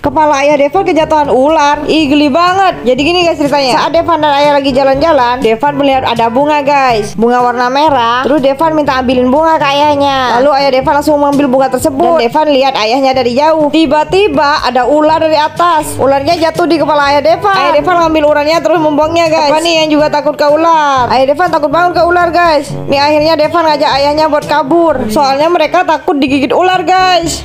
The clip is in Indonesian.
Kepala ayah Devan kejatuhan ular. Ih geli banget. Jadi gini guys ceritanya. Saat Devan dan ayah lagi jalan-jalan, Devan melihat ada bunga guys. Bunga warna merah. Terus Devan minta ambilin bunga ke ayahnya. Lalu ayah Devan langsung mengambil bunga tersebut. Dan Devan lihat ayahnya dari jauh. Tiba-tiba ada ular dari atas. Ularnya jatuh di kepala ayah Devan. Ayah Devan ngambil ularnya terus membuangnya guys. Apa nih yang juga takut ke ular? Ayah Devan takut banget ke ular guys. Nih akhirnya Devan ngajak ayahnya buat kabur. Soalnya mereka takut digigit ular guys.